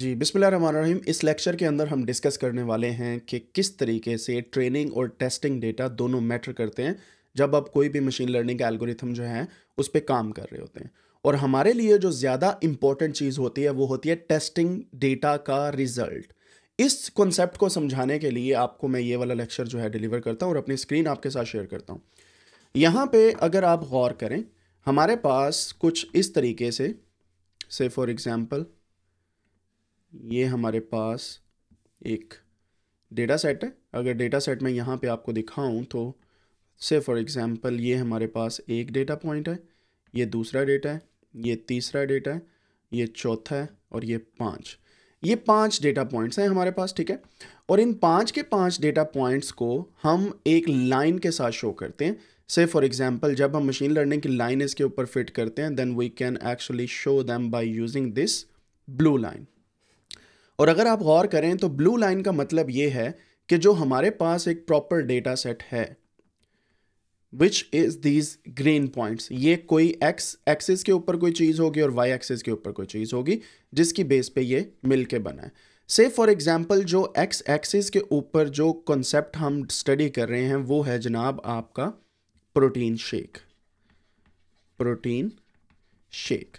जी बिस्मिल रहीम इस लेक्चर के अंदर हम डिस्कस करने वाले हैं कि किस तरीके से ट्रेनिंग और टेस्टिंग डेटा दोनों मैटर करते हैं जब आप कोई भी मशीन लर्निंग का एल्गोरिथम जो है उस पर काम कर रहे होते हैं और हमारे लिए जो ज़्यादा इंपॉर्टेंट चीज़ होती है वो होती है टेस्टिंग डेटा का रिजल्ट इस कॉन्सेप्ट को समझाने के लिए आपको मैं ये वाला लेक्चर जो है डिलीवर करता हूँ और अपनी स्क्रीन आपके साथ शेयर करता हूँ यहाँ पे अगर आप गौर करें हमारे पास कुछ इस तरीके से से फॉर एग्ज़ाम्पल ये हमारे पास एक डेटा सेट है अगर डेटा सेट में यहाँ पे आपको दिखाऊं तो से फॉर एग्ज़ाम्पल ये हमारे पास एक डेटा पॉइंट है ये दूसरा डेटा है ये तीसरा डेटा है ये चौथा है और ये पाँच ये पांच डेटा पॉइंट्स हैं हमारे पास ठीक है और इन पांच के पांच डेटा पॉइंट्स को हम एक लाइन के साथ शो करते हैं से फॉर एग्ज़ाम्पल जब हम मशीन लर्निंग की लाइन इसके ऊपर फिट करते हैं then we can actually show them by using this blue line और अगर आप गौर करें तो ब्लू लाइन का मतलब ये है कि जो हमारे पास एक प्रॉपर डेटा सेट है which is these green points ये कोई एक्स एक्सिस के ऊपर कोई चीज़ होगी और वाई एक्सिस के ऊपर कोई चीज़ होगी जिसकी बेस पे ये मिल के बना है से फॉर एग्जाम्पल जो एक्स एक्सिस के ऊपर जो कॉन्सेप्ट हम स्टडी कर रहे हैं वो है जनाब आपका प्रोटीन शेक प्रोटीन शेक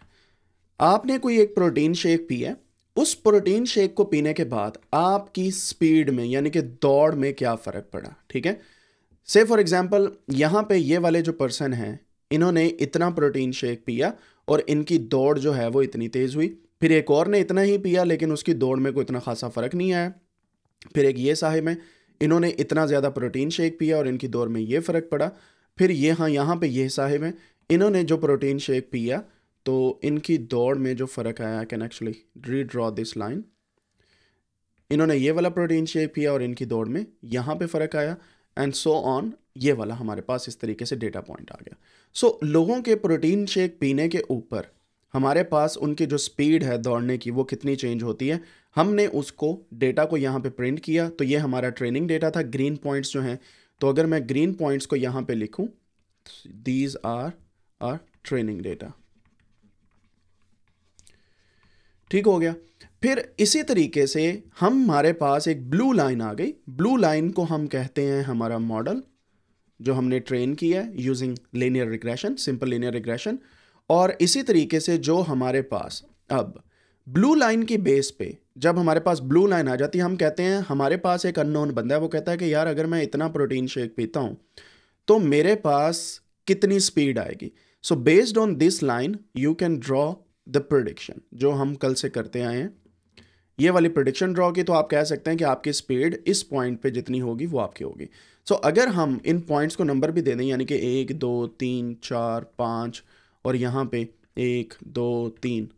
आपने कोई एक प्रोटीन शेक पिया उस प्रोटीन शेक को पीने के बाद आपकी स्पीड में यानी कि दौड़ में क्या फ़र्क पड़ा ठीक है से फॉर एग्ज़ाम्पल यहाँ पे ये वाले जो पर्सन हैं इन्होंने इतना प्रोटीन शेक पिया और इनकी दौड़ जो है वो इतनी तेज़ हुई फिर एक और ने इतना ही पिया लेकिन उसकी दौड़ में कोई इतना खासा फ़र्क नहीं आया फिर एक ये साहिब है इन्होंने इतना ज़्यादा प्रोटीन शेक पिया और इनकी दौड़ में ये फ़र्क पड़ा फिर ये हाँ यहाँ पर ये साहिब हैं इन्होंने जो प्रोटीन शेक पिया तो इनकी दौड़ में जो फ़र्क आया I can actually redraw this line इन्होंने ये वाला प्रोटीन शेप किया और इनकी दौड़ में यहाँ पे फ़र्क आया एंड सो ऑन ये वाला हमारे पास इस तरीके से डेटा पॉइंट आ गया सो so, लोगों के प्रोटीन शेक पीने के ऊपर हमारे पास उनकी जो स्पीड है दौड़ने की वो कितनी चेंज होती है हमने उसको डेटा को यहाँ पे प्रिंट किया तो ये हमारा ट्रेनिंग डेटा था ग्रीन पॉइंट्स जो हैं तो अगर मैं ग्रीन पॉइंट्स को यहाँ पे लिखूँ these are are training data ठीक हो गया फिर इसी तरीके से हम हमारे पास एक ब्लू लाइन आ गई ब्लू लाइन को हम कहते हैं हमारा मॉडल जो हमने ट्रेन किया है using linear regression simple linear regression और इसी तरीके से जो हमारे पास अब ब्लू लाइन की बेस पे जब हमारे पास ब्लू लाइन आ जाती है हम कहते हैं हमारे पास एक अननोन बंदा है वो कहता है कि यार अगर मैं इतना प्रोटीन शेक पीता हूँ तो मेरे पास कितनी स्पीड आएगी so based on this line you can draw the prediction जो हम कल से करते आए हैं ये वाली प्रडिक्शन ड्रॉ की तो आप कह सकते हैं कि आपकी स्पीड इस पॉइंट पे जितनी होगी वो आपकी होगी सो so, अगर हम इन पॉइंट्स को नंबर भी दे दें यानी कि एक दो तीन चार पाँच और यहाँ पे एक दो तीन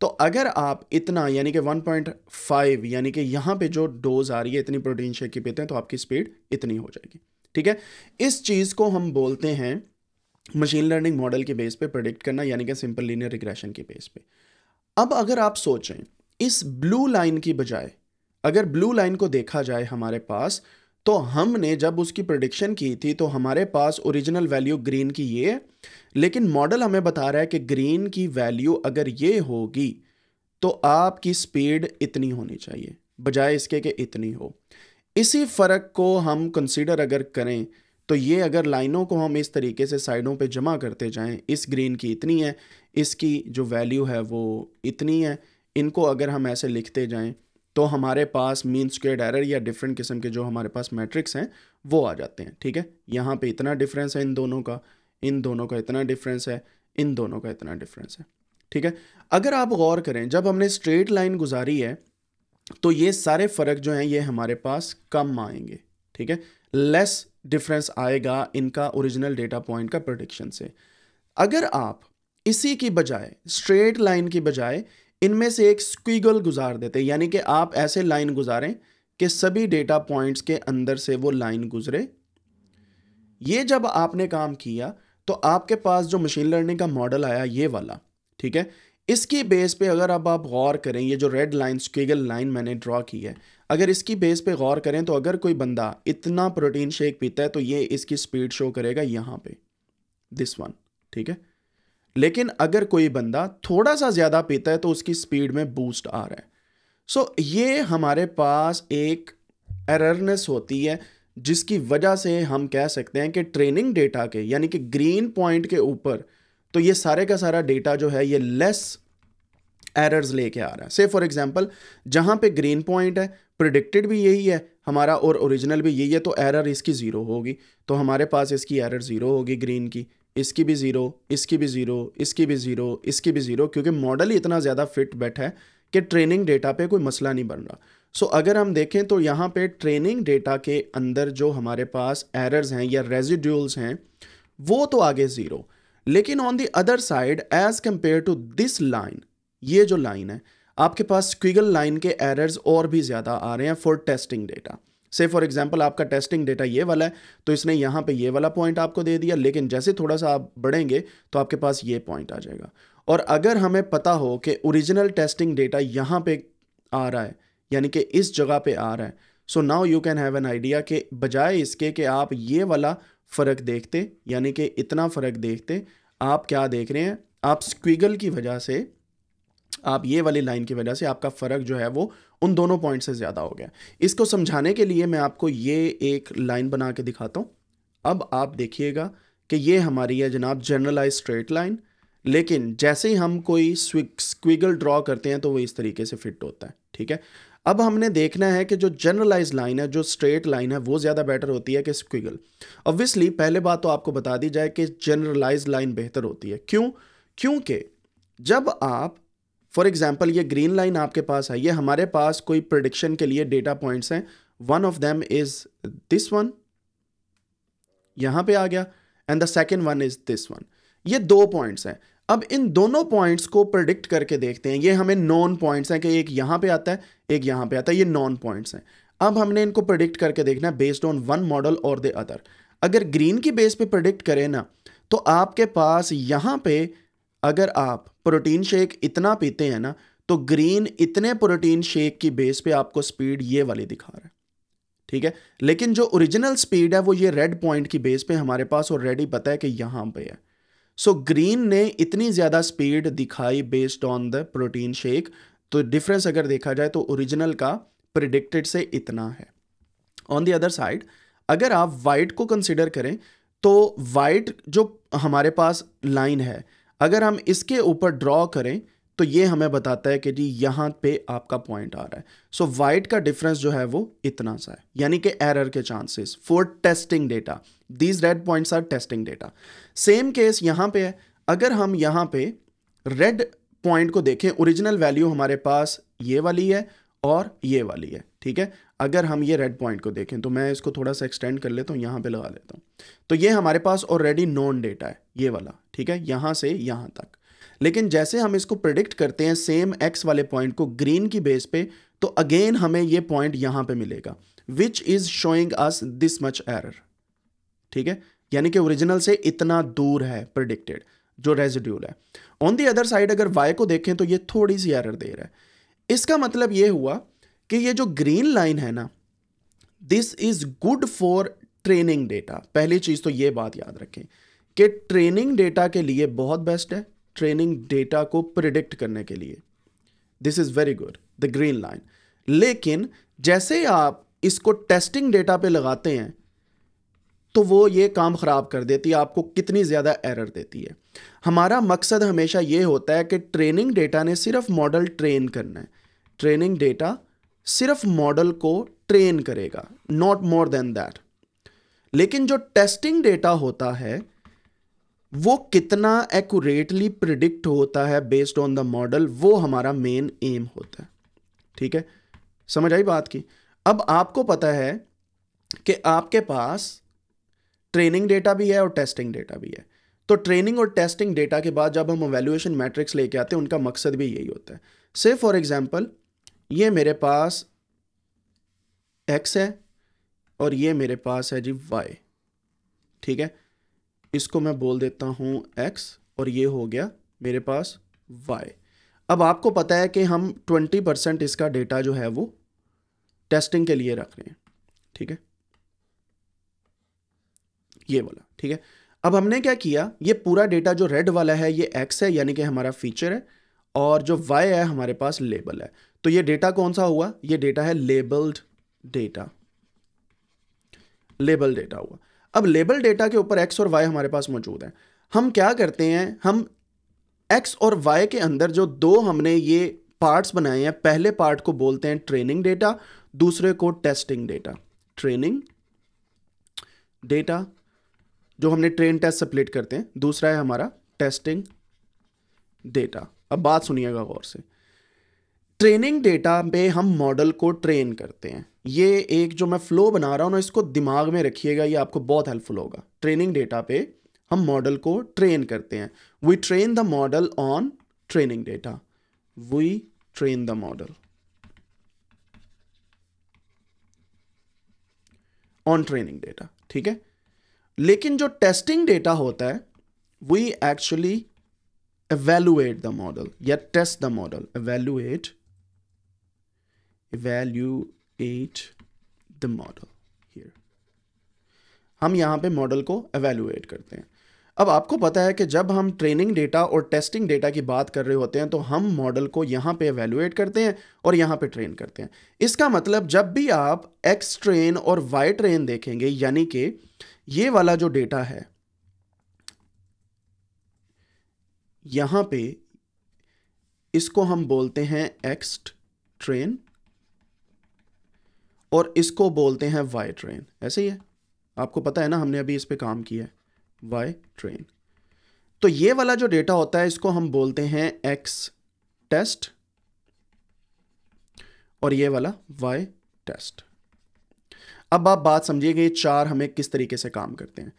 तो अगर आप इतना यानी कि 1.5 यानी कि यहाँ पे जो डोज आ रही है इतनी प्रोटीन शेक की पीते हैं तो आपकी स्पीड इतनी हो जाएगी ठीक है इस चीज़ को हम बोलते हैं मशीन लर्निंग मॉडल के बेस पे प्रोडिक्ट करना यानी कि सिंपल लीनियर रिग्रेशन के बेस पे अब अगर आप सोचें इस ब्लू लाइन की बजाय अगर ब्लू लाइन को देखा जाए हमारे पास तो हमने जब उसकी प्रडिक्शन की थी तो हमारे पास ओरिजिनल वैल्यू ग्रीन की ये है लेकिन मॉडल हमें बता रहा है कि ग्रीन की वैल्यू अगर ये होगी तो आपकी स्पीड इतनी होनी चाहिए बजाय इसके कि इतनी हो इसी फ़र्क को हम कंसिडर अगर करें तो ये अगर लाइनों को हम इस तरीके से साइडों पे जमा करते जाएं इस ग्रीन की इतनी है इसकी जो वैल्यू है वो इतनी है इनको अगर हम ऐसे लिखते जाएं तो हमारे पास मीन स्क्वेयर एरर या डिफरेंट किस्म के जो हमारे पास मैट्रिक्स हैं वो आ जाते हैं ठीक है यहाँ पे इतना डिफरेंस है इन दोनों का इन दोनों का इतना डिफरेंस है इन दोनों का इतना डिफरेंस है ठीक है अगर आप गौर करें जब हमने स्ट्रेट लाइन गुजारी है तो ये सारे फ़र्क जो हैं ये हमारे पास कम आएंगे ठीक है लेस डिफरेंस आएगा इनका ओरिजिनल डेटा पॉइंट का प्रोडिक्शन से अगर आप इसी की बजाय स्ट्रेट लाइन की बजाय इनमें से एक स्क्वीगल गुजार देते यानी कि आप ऐसे लाइन गुजारें कि सभी डेटा पॉइंट्स के अंदर से वो लाइन गुजरे ये जब आपने काम किया तो आपके पास जो मशीन लर्निंग का मॉडल आया ये वाला ठीक है इसकी बेस पे अगर अब आप गौर करें ये जो रेड लाइन स्क्वीगल लाइन मैंने ड्रॉ की है अगर इसकी बेस पे गौर करें तो अगर कोई बंदा इतना प्रोटीन शेक पीता है तो ये इसकी स्पीड शो करेगा यहाँ पे दिस वन ठीक है लेकिन अगर कोई बंदा थोड़ा सा ज़्यादा पीता है तो उसकी स्पीड में बूस्ट आ रहा है सो so, ये हमारे पास एक एररनेस होती है जिसकी वजह से हम कह सकते हैं कि ट्रेनिंग डेटा के यानी कि ग्रीन पॉइंट के ऊपर तो ये सारे का सारा डेटा जो है ये लेस एरर्स लेके आ रहा है से फॉर एग्जांपल जहाँ पे ग्रीन पॉइंट है प्रडिक्टेड भी यही है हमारा और ओरिजिनल भी यही है तो एरर इसकी ज़ीरो होगी तो हमारे पास इसकी एरर ज़ीरो होगी ग्रीन की इसकी भी ज़ीरो इसकी भी ज़ीरो इसकी भी ज़ीरो इसकी भी ज़ीरो क्योंकि मॉडल ही इतना ज़्यादा फिट बैठा है कि ट्रेनिंग डेटा पे कोई मसला नहीं बन रहा सो so, अगर हम देखें तो यहाँ पे ट्रेनिंग डेटा के अंदर जो हमारे पास एरर्स हैं या रेजिड्यूल्स हैं वो तो आगे ज़ीरो लेकिन on the other side as compare to this line ये जो लाइन है आपके पास क्विगल लाइन के एरर्स और भी ज़्यादा आ रहे हैं फॉर टेस्टिंग डेटा से फॉर एग्जाम्पल आपका टेस्टिंग डेटा ये वाला है तो इसने यहाँ पे ये वाला पॉइंट आपको दे दिया लेकिन जैसे थोड़ा सा आप बढ़ेंगे तो आपके पास ये पॉइंट आ जाएगा और अगर हमें पता हो कि ओरिजिनल टेस्टिंग डेटा यहाँ पे आ रहा है यानी कि इस जगह पे आ रहा है so now you can have an idea कि बजाय इसके कि आप ये वाला फ़र्क देखते यानी कि इतना फ़र्क देखते आप क्या देख रहे हैं आप स्क्विगल की वजह से आप ये वाली लाइन की वजह से आपका फ़र्क जो है वो उन दोनों पॉइंट से ज़्यादा हो गया इसको समझाने के लिए मैं आपको ये एक लाइन बना के दिखाता हूँ अब आप देखिएगा कि ये हमारी है जनाब जनरलाइज स्ट्रेट लाइन लेकिन जैसे ही हम कोई स्क्विगल ड्रॉ करते हैं तो वो इस तरीके से फिट होता है ठीक है अब हमने देखना है कि जो जनरलाइज लाइन है जो स्ट्रेट लाइन है वो ज़्यादा बेटर होती है कि स्क्विगल ऑब्वियसली पहले बात तो आपको बता दी जाए कि जनरलाइज लाइन बेहतर होती है क्यों क्योंकि जब आप फॉर एग्जाम्पल ये ग्रीन लाइन आपके पास है ये हमारे पास कोई प्रोडिक्शन के लिए डेटा पॉइंट्स हैं one of them is this one यहाँ पे आ गया and the second one is this one ये दो पॉइंट्स हैं अब इन दोनों पॉइंट्स को प्रोडिक्ट करके देखते हैं ये हमें नॉन पॉइंट्स हैं कि एक यहाँ पे आता है एक यहाँ पे आता है ये नॉन पॉइंट्स हैं अब हमने इनको प्रोडिक्ट करके देखना है बेस्ड ऑन वन मॉडल और द अदर अगर ग्रीन की बेस पे प्रोडिक्ट करें ना तो आपके पास यहाँ पे अगर आप प्रोटीन शेक इतना पीते हैं ना तो ग्रीन इतने प्रोटीन शेक की बेस पे आपको स्पीड ये वाली दिखा रहा है ठीक है लेकिन जो ओरिजिनल स्पीड है वो ये रेड पॉइंट की बेस पे हमारे पास ऑलरेडी पता है कि यहाँ पे है सो so, ग्रीन ने इतनी ज़्यादा स्पीड दिखाई based on the protein shake तो डिफरेंस अगर देखा जाए तो ओरिजिनल का प्रिडिक्टेड से इतना है ऑन द अदर साइड अगर आप वाइट को कंसिडर करें तो वाइट जो हमारे पास लाइन है अगर हम इसके ऊपर ड्रॉ करें तो ये हमें बताता है कि जी यहाँ पे आपका पॉइंट आ रहा है सो so, वाइट का डिफरेंस जो है वो इतना सा है यानी कि एरर के chances for testing data these red points are testing data same case यहाँ पे है अगर हम यहाँ पे रेड पॉइंट को देखें ओरिजिनल वैल्यू हमारे पास ये वाली है और ये वाली है ठीक है अगर हम ये रेड पॉइंट को देखें तो मैं इसको थोड़ा सा एक्सटेंड कर लेता हूँ यहाँ पे लगा देता हूँ तो ये हमारे पास ऑलरेडी नॉन डेटा है ये वाला ठीक है यहाँ से यहाँ तक लेकिन जैसे हम इसको प्रिडिक्ट करते हैं सेम एक्स वाले पॉइंट को ग्रीन की बेस पे तो अगेन हमें ये पॉइंट यहाँ पे मिलेगा which is showing us this much error ठीक है यानी कि ओरिजिनल से इतना दूर है प्रिडिक्टेड जो रेजिड्यूल है ऑन दी अदर साइड अगर वाई को देखें तो ये थोड़ी सी एरर दे रहा है इसका मतलब ये हुआ कि ये जो ग्रीन लाइन है ना this is good for training data पहली चीज़ तो ये बात याद रखें कि ट्रेनिंग डेटा के लिए बहुत बेस्ट है ट्रेनिंग डेटा को प्रिडिक्ट करने के लिए this is very good the green line लेकिन जैसे आप इसको टेस्टिंग डेटा पे लगाते हैं तो वो ये काम ख़राब कर देती है आपको कितनी ज़्यादा एरर देती है हमारा मकसद हमेशा ये होता है कि ट्रेनिंग डेटा ने सिर्फ मॉडल ट्रेन करना है ट्रेनिंग डेटा सिर्फ मॉडल को ट्रेन करेगा नॉट मोर देन दैट लेकिन जो टेस्टिंग डेटा होता है वो कितना एक्यूरेटली प्रिडिक्ट होता है बेस्ड ऑन द मॉडल वो हमारा मेन एम होता है ठीक है समझ आई बात की अब आपको पता है कि आपके पास ट्रेनिंग डेटा भी है और टेस्टिंग डेटा भी है तो ट्रेनिंग और टेस्टिंग डेटा के बाद जब हम वैल्यूएशन मैट्रिक्स लेके आते हैं उनका मकसद भी यही होता है से फॉर एग्जाम्पल ये मेरे पास एक्स है और ये मेरे पास है जी वाई ठीक है इसको मैं बोल देता हूँ एक्स और ये हो गया मेरे पास वाई अब आपको पता है कि हम ट्वेंटी परसेंट इसका डेटा जो है वो टेस्टिंग के लिए रख रहे हैं ठीक है ये वाला ठीक है अब हमने क्या किया ये पूरा डेटा जो रेड वाला है ये एक्स है यानी कि हमारा फीचर है और जो वाई है हमारे पास लेबल है तो ये डेटा कौन सा हुआ ये डेटा है लेबल्ड डेटा लेबल डेटा हुआ अब लेबल डेटा के ऊपर एक्स और वाई हमारे पास मौजूद है हम क्या करते हैं हम एक्स और वाई के अंदर जो दो हमने ये पार्ट्स बनाए हैं पहले पार्ट को बोलते हैं ट्रेनिंग डेटा दूसरे को टेस्टिंग डेटा ट्रेनिंग डेटा जो हमने ट्रेन टेस्ट सप्लेट करते हैं दूसरा है हमारा टेस्टिंग डेटा अब बात सुनिएगा गौर से ट्रेनिंग डेटा पे हम मॉडल को ट्रेन करते हैं ये एक जो मैं फ्लो बना रहा हूँ ना इसको दिमाग में रखिएगा ये आपको बहुत हेल्पफुल होगा ट्रेनिंग डेटा पे हम मॉडल को ट्रेन करते हैं we train the model on training data we train the model on training data ठीक है लेकिन जो टेस्टिंग डेटा होता है we actually evaluate the model या test the model evaluate evaluate the model here हम यहाँ पे मॉडल को evaluate करते हैं अब आपको पता है कि जब हम ट्रेनिंग डेटा और टेस्टिंग डेटा की बात कर रहे होते हैं तो हम मॉडल को यहाँ पे एवेल्युएट करते हैं और यहाँ पे ट्रेन करते हैं इसका मतलब जब भी आप एक्स ट्रेन और वाई ट्रेन देखेंगे यानी कि ये वाला जो डेटा है यहाँ पे इसको हम बोलते हैं एक्स ट्रेन और इसको बोलते हैं वाई ट्रेन ऐसे ही है आपको पता है ना हमने अभी इस पर काम किया है वाई ट्रेन तो ये वाला जो डेटा होता है इसको हम बोलते हैं एक्स टेस्ट और ये वाला वाई टेस्ट अब आप बात समझिए कि चार हमें किस तरीके से काम करते हैं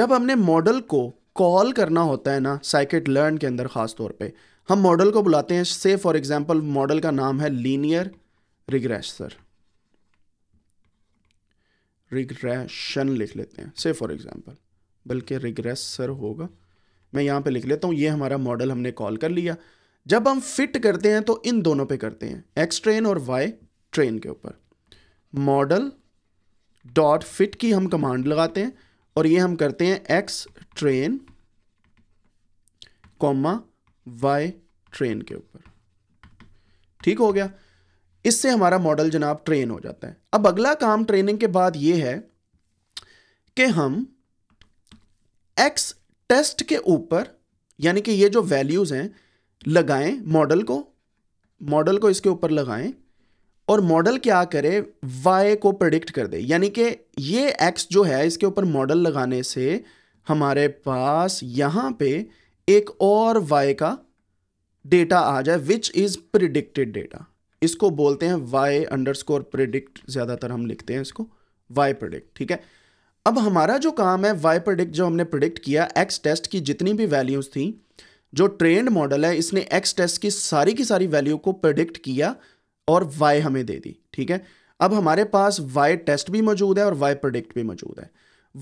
जब हमने मॉडल को कॉल करना होता है ना साइकेट लर्न के अंदर ख़ास तौर पे हम मॉडल को बुलाते हैं से फॉर एग्जांपल मॉडल का नाम है लीनियर रिग्रेसर रिग्रेशन लिख लेते हैं से फॉर एग्ज़ाम्पल बल्कि रिग्रेसर होगा मैं यहाँ पे लिख लेता हूँ ये हमारा मॉडल हमने कॉल कर लिया जब हम फिट करते हैं तो इन दोनों पे करते हैं एक्स ट्रेन और वाई ट्रेन के ऊपर मॉडल डॉट फिट की हम कमांड लगाते हैं और ये हम करते हैं X train comma Y train के ऊपर ठीक हो गया इससे हमारा मॉडल जनाब ट्रेन हो जाता है अब अगला काम ट्रेनिंग के बाद ये है कि हम एक्स टेस्ट के ऊपर यानी कि ये जो वैल्यूज़ हैं लगाएं मॉडल को मॉडल को इसके ऊपर लगाएं और मॉडल क्या करे वाई को प्रडिक्ट कर दे यानी कि ये एक्स जो है इसके ऊपर मॉडल लगाने से हमारे पास यहाँ पे एक और वाई का डेटा आ जाए विच इज़ प्रिडिक्टेड डेटा इसको बोलते हैं वाई अंडर स्कोर प्रिडिक्ट ज़्यादातर हम लिखते हैं इसको वाई प्रिडिक्ट ठीक है अब हमारा जो काम है वाई प्रिडिक्ट जो हमने प्रिडिक्ट किया एक्स टेस्ट की जितनी भी वैल्यूज़ थी जो ट्रेंड मॉडल है इसने एक्स टेस्ट की सारी की सारी वैल्यू को प्रिडिक्ट किया और वाई हमें दे दी ठीक है अब हमारे पास वाई टेस्ट भी मौजूद है और वाई प्रोडिक्ट भी मौजूद है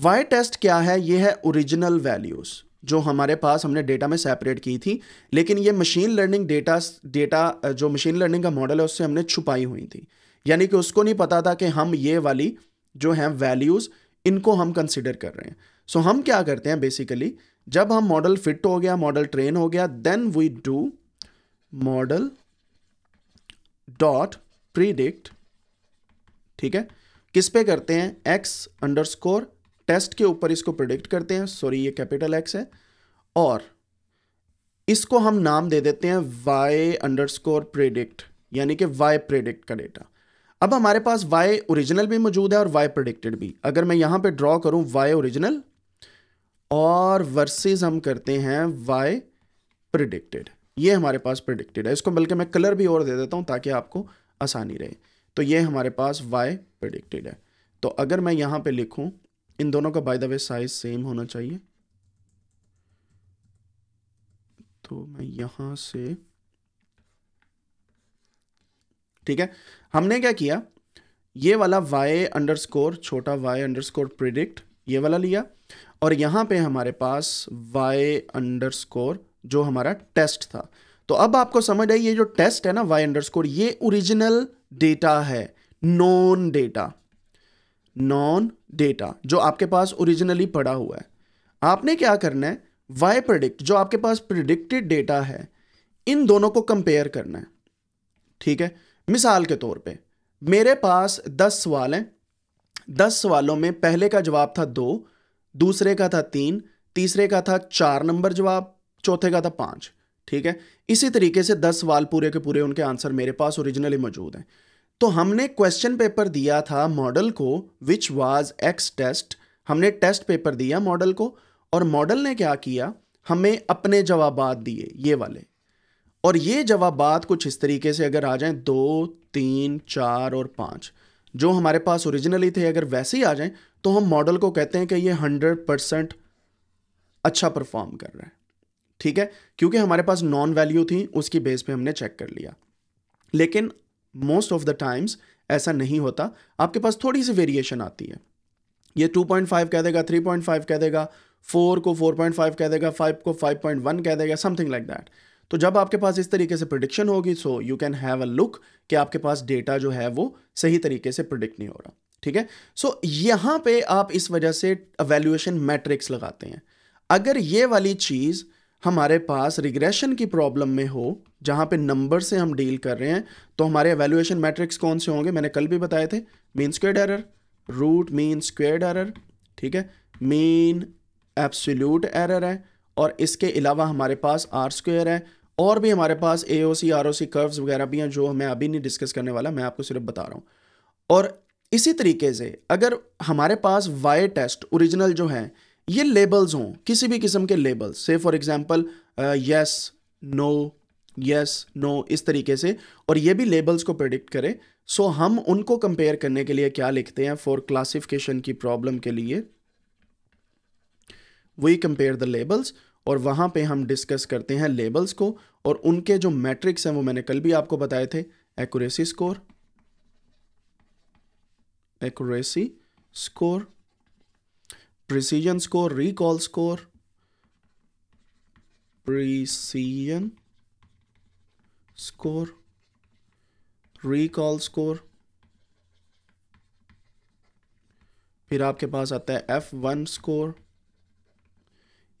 वाई टेस्ट क्या है ये है ओरिजिनल वैल्यूज़ जो हमारे पास हमने डेटा में सेपरेट की थी लेकिन ये मशीन लर्निंग डेटा डेटा जो मशीन लर्निंग का मॉडल है उससे हमने छुपाई हुई थी यानी कि उसको नहीं पता था कि हम ये वाली जो हैं वैल्यूज़ इनको हम कंसिडर कर रहे हैं सो so, हम क्या करते हैं बेसिकली जब हम मॉडल फिट हो गया मॉडल ट्रेन हो गया then we do model dot predict ठीक है किस पे करते हैं एक्स अंडरस्कोर टेस्ट के ऊपर इसको प्रिडिक्ट करते हैं सॉरी ये कैपिटल एक्स है और इसको हम नाम दे देते हैं वाई अंडर स्कोर प्रिडिक्ट यानी कि वाई प्रिडिक्ट का डेटा अब हमारे पास वाई ओरिजिनल भी मौजूद है और वाई प्रिडिक्टेड भी अगर मैं यहां पे ड्रॉ करूं वाई ओरिजिनल और वर्सेस हम करते हैं वाई प्रिडिक्टेड ये हमारे पास प्रिडिक्टेड है इसको बल्कि मैं कलर भी और दे देता हूं ताकि आपको आसानी रहे तो ये हमारे पास वाई प्रिडिक्टेड है तो अगर मैं यहां पे लिखूं इन दोनों का by the way size same होना चाहिए तो मैं यहां से ठीक है हमने क्या किया ये वाला अंडर अंडरस्कोर छोटा अंडर अंडरस्कोर प्रिडिक्ट ये वाला लिया और यहां पे हमारे पास अंडर अंडरस्कोर जो हमारा टेस्ट था तो अब आपको समझ आई ये जो टेस्ट है ना अंडर अंडरस्कोर ये ओरिजिनल डेटा है नॉन डेटा नॉन डेटा जो आपके पास ओरिजिनली पड़ा हुआ है आपने क्या करना है वाई प्रडिक्ट जो आपके पास प्रिडिक्टेड डेटा है इन दोनों को कंपेयर करना है ठीक है मिसाल के तौर पे मेरे पास दस सवाल हैं दस सवालों में पहले का जवाब था दो दूसरे का था तीन तीसरे का था चार नंबर जवाब चौथे का था पाँच ठीक है इसी तरीके से दस सवाल पूरे के पूरे उनके आंसर मेरे पास ओरिजिनली मौजूद हैं तो हमने क्वेश्चन पेपर दिया था मॉडल को विच वाज एक्स टेस्ट हमने टेस्ट पेपर दिया मॉडल को और मॉडल ने क्या किया हमें अपने जवाब दिए ये वाले और ये जवाबात कुछ इस तरीके से अगर आ जाएं दो तीन चार और पाँच जो हमारे पास ओरिजिनली थे अगर वैसे ही आ जाएं तो हम मॉडल को कहते हैं कि ये हंड्रेड परसेंट अच्छा परफॉर्म कर रहा है ठीक है क्योंकि हमारे पास नॉन वैल्यू थी उसकी बेस पे हमने चेक कर लिया लेकिन मोस्ट ऑफ द टाइम्स ऐसा नहीं होता आपके पास थोड़ी सी वेरिएशन आती है ये 2.5 कह देगा 3.5 कह देगा 4 को 4.5 कह देगा 5 को 5.1 कह देगा समथिंग लाइक दैट तो जब आपके पास इस तरीके से प्रिडिक्शन होगी so you can have a look कि आपके पास डेटा जो है वो सही तरीके से प्रिडिक्ट नहीं हो रहा ठीक है सो so, यहाँ पे आप इस वजह से अवेल्यूएशन मैट्रिक्स लगाते हैं अगर ये वाली चीज़ हमारे पास रिग्रेशन की प्रॉब्लम में हो जहाँ पे नंबर से हम डील कर रहे हैं तो हमारे एवेल्यूएशन मैट्रिक्स कौन से होंगे मैंने कल भी बताए थे mean squared error root mean squared error ठीक है मीन एब्सोल्यूट एरर है और इसके अलावा हमारे पास आर स्क्वेयर है और भी हमारे पास ए ओ सी आर ओ सी कर्व्स वगैरह भी हैं जो मैं अभी नहीं डिस्कस करने वाला मैं आपको सिर्फ बता रहा हूँ और इसी तरीके से अगर हमारे पास वाई टेस्ट ओरिजिनल जो है ये लेबल्स हों किसी भी किस्म के लेबल्स से for example yes no yes no इस तरीके से और ये भी लेबल्स को प्रडिक्ट करें सो so, हम उनको कंपेयर करने के लिए क्या लिखते हैं फॉर क्लासिफिकेशन की प्रॉब्लम के लिए वी कंपेयर द लेबल्स और वहां पे हम डिस्कस करते हैं लेबल्स को और उनके जो मैट्रिक्स हैं वो मैंने कल भी आपको बताए थे accuracy score accuracy score precision score recall score precision score recall score फिर आपके पास आता है एफ वन स्कोर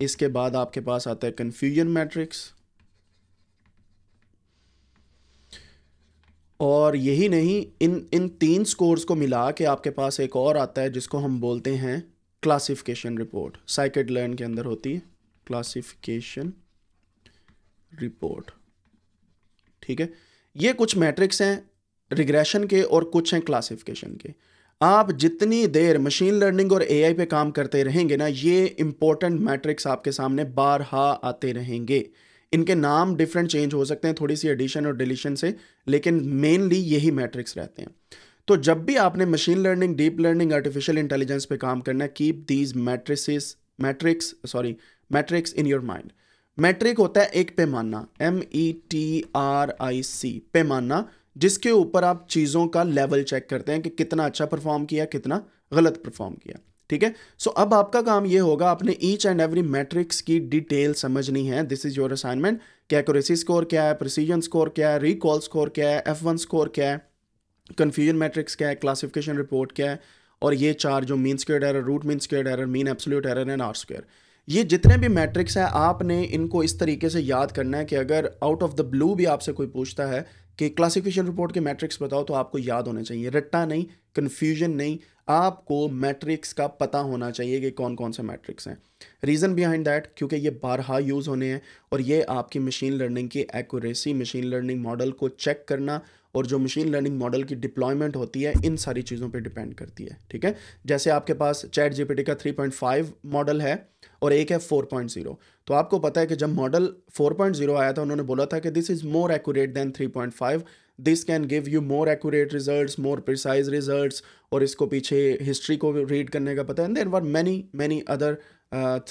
इसके बाद आपके पास आता है कंफ्यूजन मैट्रिक्स और यही नहीं इन इन तीन स्कोर्स को मिला के आपके पास एक और आता है जिसको हम बोलते हैं क्लासिफिकेशन रिपोर्ट साइकेट लर्न के अंदर होती है क्लासिफिकेशन रिपोर्ट ठीक है ये कुछ मैट्रिक्स हैं रिग्रेशन के और कुछ हैं क्लासिफिकेशन के आप जितनी देर मशीन लर्निंग और एआई पे काम करते रहेंगे ना ये इंपॉर्टेंट मैट्रिक्स आपके सामने बारहा आते रहेंगे इनके नाम डिफरेंट चेंज हो सकते हैं थोड़ी सी एडिशन और डिलीशन से लेकिन मेनली यही मैट्रिक्स रहते हैं तो जब भी आपने machine learning deep learning artificial intelligence पे काम करना है keep these matrices metrics sorry metrics in your mind metric होता है एक पैमाना M E T R I C पैमाना जिसके ऊपर आप चीज़ों का लेवल चेक करते हैं कि कितना अच्छा परफॉर्म किया कितना गलत परफॉर्म किया ठीक है सो अब आपका काम ये होगा आपने ईच एंड एवरी मैट्रिक्स की डिटेल समझनी है दिस इज योर असाइनमेंट क्या एक्यूरेसी स्कोर क्या है प्रोसीजन स्कोर क्या है रिकॉल स्कोर क्या है एफ वन स्कोर क्या है कन्फ्यूजन मैट्रिक्स क्या है क्लासिफिकेशन रिपोर्ट क्या है और ये चार जो mean square error root mean square error mean absolute error and R square ये जितने भी मैट्रिक्स हैं आपने इनको इस तरीके से याद करना है कि अगर आउट ऑफ द ब्लू भी आपसे कोई पूछता है कि क्लासिफिकेशन रिपोर्ट के मैट्रिक्स बताओ तो आपको याद होने चाहिए रट्टा नहीं कन्फ्यूजन नहीं आपको मैट्रिक्स का पता होना चाहिए कि कौन कौन से मैट्रिक्स हैं रीज़न बिहाइंड दैट क्योंकि ये बारहा यूज़ होने हैं और ये आपकी मशीन लर्निंग की एक्यूरेसी मशीन लर्निंग मॉडल को चेक करना और जो मशीन लर्निंग मॉडल की डिप्लॉयमेंट होती है इन सारी चीज़ों पे डिपेंड करती है ठीक है जैसे आपके पास चैट जीपीटी का 3.5 मॉडल है और एक है 4.0 तो आपको पता है कि जब मॉडल 4.0 आया था उन्होंने बोला था कि this is more accurate than 3.5 this can give you more accurate result more precise result और इसको पीछे हिस्ट्री को रीड करने का पता है there were many many other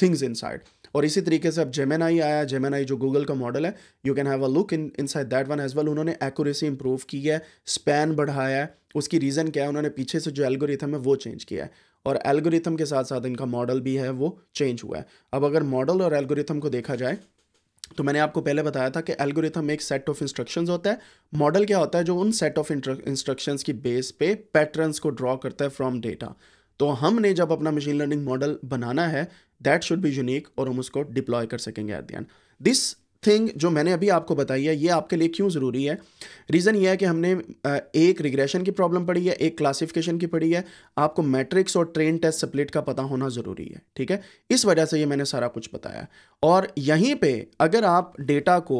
things inside और इसी तरीके से अब जेमेनाई आया जेमेनाई जो गूगल का मॉडल है you can have a look in inside that one as well उन्होंने एक्यूरेसी इंप्रूव की है स्पैन बढ़ाया है उसकी रीज़न क्या है उन्होंने पीछे से जो एल्गोरिथम है वो चेंज किया है और एल्गोरिथम के साथ साथ इनका मॉडल भी है वो चेंज हुआ है अब अगर मॉडल और एल्गोरिथम को देखा जाए तो मैंने आपको पहले बताया था कि एल्गोरिथम एक सेट ऑफ इंस्ट्रक्शंस होता है मॉडल क्या होता है जो उन सेट ऑफ इंस्ट्रक्शंस की बेस पे पैटर्न्स को ड्रॉ करता है फ्रॉम डेटा तो हमने जब अपना मशीन लर्निंग मॉडल बनाना है दैट शुड बी यूनिक और हम उसको डिप्लॉय कर सकेंगे at the end this thing जो मैंने अभी आपको बताई है ये आपके लिए क्यों ज़रूरी है रीज़न ये है कि हमने एक रिग्रेशन की प्रॉब्लम पढ़ी है एक क्लासिफिकेशन की पढ़ी है आपको मैट्रिक्स और ट्रेन टेस्ट स्प्लिट का पता होना ज़रूरी है ठीक है इस वजह से ये मैंने सारा कुछ बताया और यहीं पे अगर आप डेटा को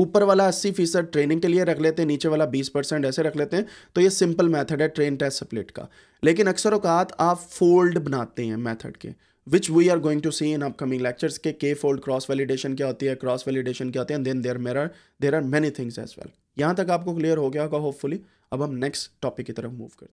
ऊपर वाला अस्सी फीसद ट्रेनिंग के लिए रख लेते हैं नीचे वाला बीस परसेंट ऐसे रख लेते हैं तो ये सिंपल मैथड है ट्रेन टेस्ट स्प्लिट का लेकिन अक्सर अवकात आप फोल्ड बनाते हैं मैथड के which we are going to see in upcoming lectures के के फोल्ड क्रॉस वैलिडेशन क्या होती है क्रॉस वैलिडेशन क्या होते हैं then there mere there are many things as well यहाँ तक आपको क्लियर हो गया होगा होपफुली अब हम नेक्स्ट टॉपिक की तरफ मूव करते